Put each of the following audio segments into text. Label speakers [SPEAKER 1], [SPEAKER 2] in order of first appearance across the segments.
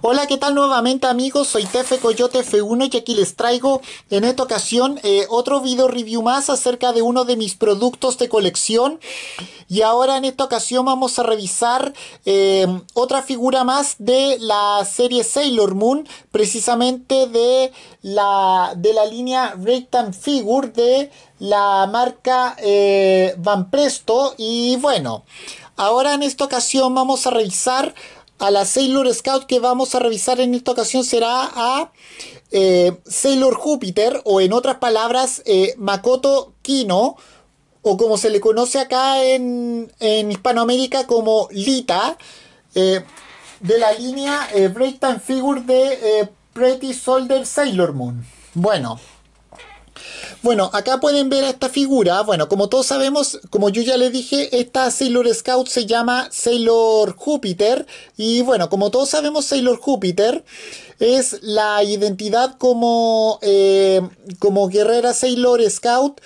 [SPEAKER 1] Hola, ¿qué tal nuevamente amigos? Soy Tefe Coyote F1 y aquí les traigo en esta ocasión eh, otro video review más acerca de uno de mis productos de colección. Y ahora en esta ocasión vamos a revisar eh, otra figura más de la serie Sailor Moon, precisamente de la, de la línea Rectan Figure de la marca eh, Van Presto. Y bueno, ahora en esta ocasión vamos a revisar a la Sailor Scout que vamos a revisar en esta ocasión será a eh, Sailor Júpiter o en otras palabras eh, Makoto Kino o como se le conoce acá en, Hispanoamérica como Lita eh, de la línea Break Time Figure de Pretty Soldier Sailor Moon. Bueno. Bueno, acá pueden ver a esta figura. Bueno, como todos sabemos, como yo ya les dije, esta Sailor Scout se llama Sailor Júpiter. Y bueno, como todos sabemos, Sailor Júpiter es la identidad como, eh, como guerrera Sailor Scout,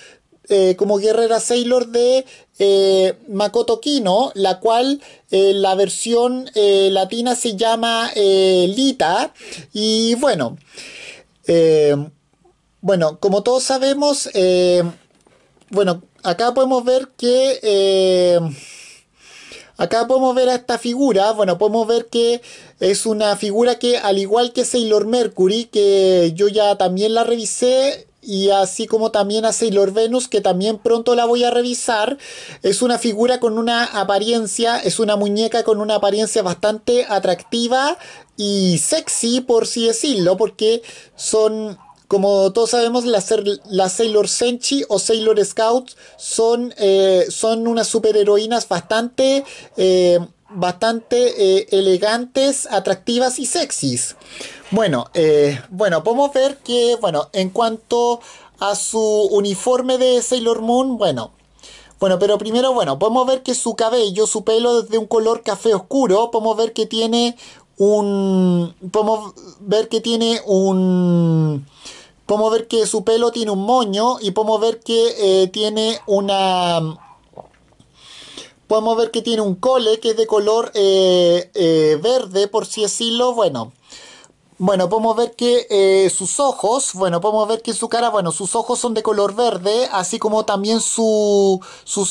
[SPEAKER 1] eh, como guerrera Sailor de eh, Makoto Kino, la cual en la versión latina se llama Lita. Y bueno, bueno, como todos sabemos, eh, bueno, acá podemos ver que... Eh, acá podemos ver a esta figura, bueno, podemos ver que es una figura que al igual que Sailor Mercury, que yo ya también la revisé, y así como también a Sailor Venus, que también pronto la voy a revisar. Es una figura con una apariencia, es una muñeca con una apariencia bastante atractiva y sexy, por si decirlo, porque son como todos sabemos, las, Sailor Senchi o Sailor Scouts son, eh, son unas superheroínas bastante, eh, bastante eh, elegantes, atractivas y sexys. Bueno, bueno, podemos ver que, bueno, en cuanto a su uniforme de Sailor Moon, bueno, bueno, pero primero, bueno, podemos ver que su cabello, su pelo es de un color café oscuro. Podemos ver que tiene un. Podemos ver que tiene un podemos ver que su pelo tiene un moño y podemos ver que eh, tiene una... Podemos ver que tiene un cole que es de color eh, eh, verde, por si decirlo, bueno. Bueno, podemos ver que sus ojos, bueno, podemos ver que su cara, bueno, sus ojos son de color verde, así como también su, su,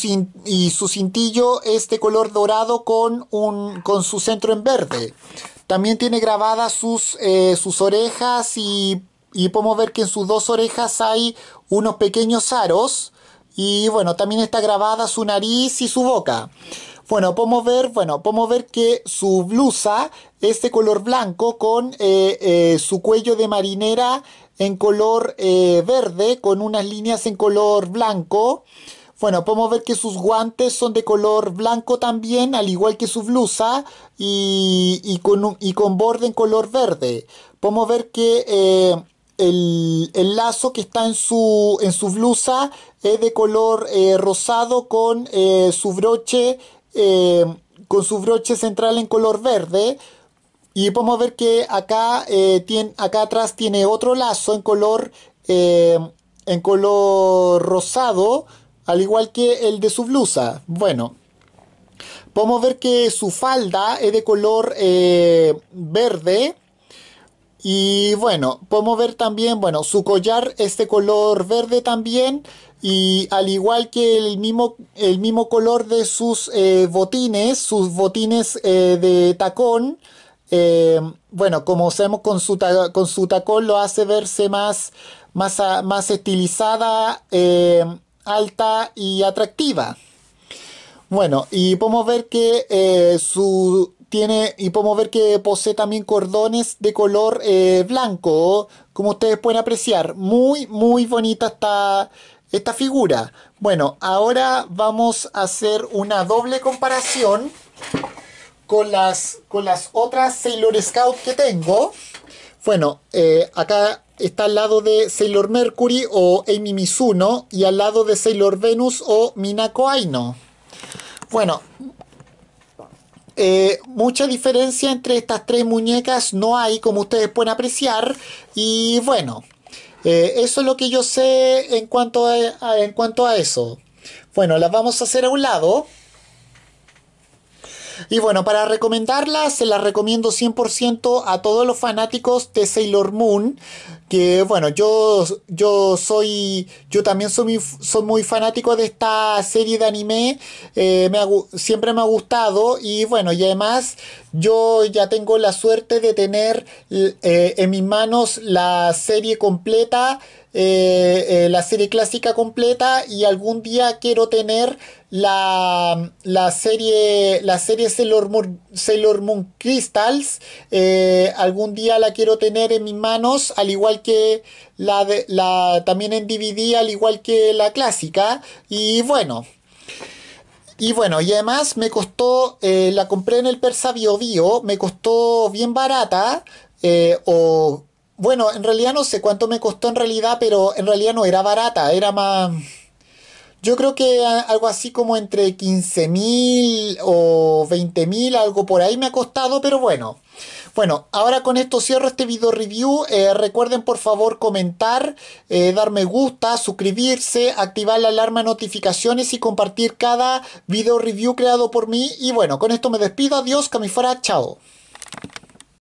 [SPEAKER 1] y su cintillo es de color dorado con, un, con su centro en verde. También tiene grabadas sus, sus orejas y y podemos ver que en sus dos orejas hay unos pequeños aros y bueno, también está grabada su nariz y su boca. Bueno, podemos ver, bueno, podemos ver que su blusa es de color blanco con eh, eh, su cuello de marinera en color eh, verde con unas líneas en color blanco. Bueno, podemos ver que sus guantes son de color blanco también, al igual que su blusa, y, con, un, y con, borde en color verde. Podemos ver que el, lazo que está en su, blusa es de color eh, rosado con eh, su broche eh, con su broche central en color verde y podemos ver que acá, tiene, acá atrás tiene otro lazo en color en color rosado al igual que el de su blusa bueno podemos ver que su falda es de color verde y bueno, podemos ver también, bueno, su collar este color verde también y al igual que el mismo, el mismo color de sus eh, botines, sus botines eh, de tacón, eh, bueno, como sabemos con su, con su tacón lo hace verse más, más, más estilizada, alta y atractiva. Bueno, y podemos ver que su tiene, y podemos ver que posee también cordones de color eh, blanco, como ustedes pueden apreciar. Muy, muy bonita esta, esta figura. Bueno, ahora vamos a hacer una doble comparación con las, con las otras Sailor Scout que tengo. Bueno, eh, acá está al lado de Sailor Mercury o Amy Mizuno y al lado de Sailor Venus o Minako Aino. Bueno, eh, mucha diferencia entre estas tres muñecas no hay, como ustedes pueden apreciar. Y bueno, eh, eso es lo que yo sé en cuanto a, en cuanto a eso. Bueno, las vamos a hacer a un lado. Y bueno, para recomendarlas, se las recomiendo 100% a todos los fanáticos de Sailor Moon que bueno, yo, yo soy, yo también soy, soy muy fanático de esta serie de anime, eh, me siempre me ha gustado y bueno, y además yo ya tengo la suerte de tener eh, en mis manos la serie completa eh, eh, la serie clásica completa y algún día quiero tener la, serie la serie Sailor Moon, Crystals eh, algún día la quiero tener en mis manos al igual que la la también en DVD al igual que la clásica y bueno y bueno, y además me costó, la compré en el Persa Bio me costó bien barata, o bueno, en realidad no sé cuánto me costó en realidad, pero en realidad no era barata, era más... Yo creo que algo así como entre 15.000 o 20.000, mil, algo por ahí me ha costado, pero bueno. Bueno, ahora con esto cierro este video review. Eh, recuerden por favor comentar, eh, dar me gusta, suscribirse, activar la alarma notificaciones y compartir cada video review creado por mí. Y bueno, con esto me despido. Adiós, camifora, chao.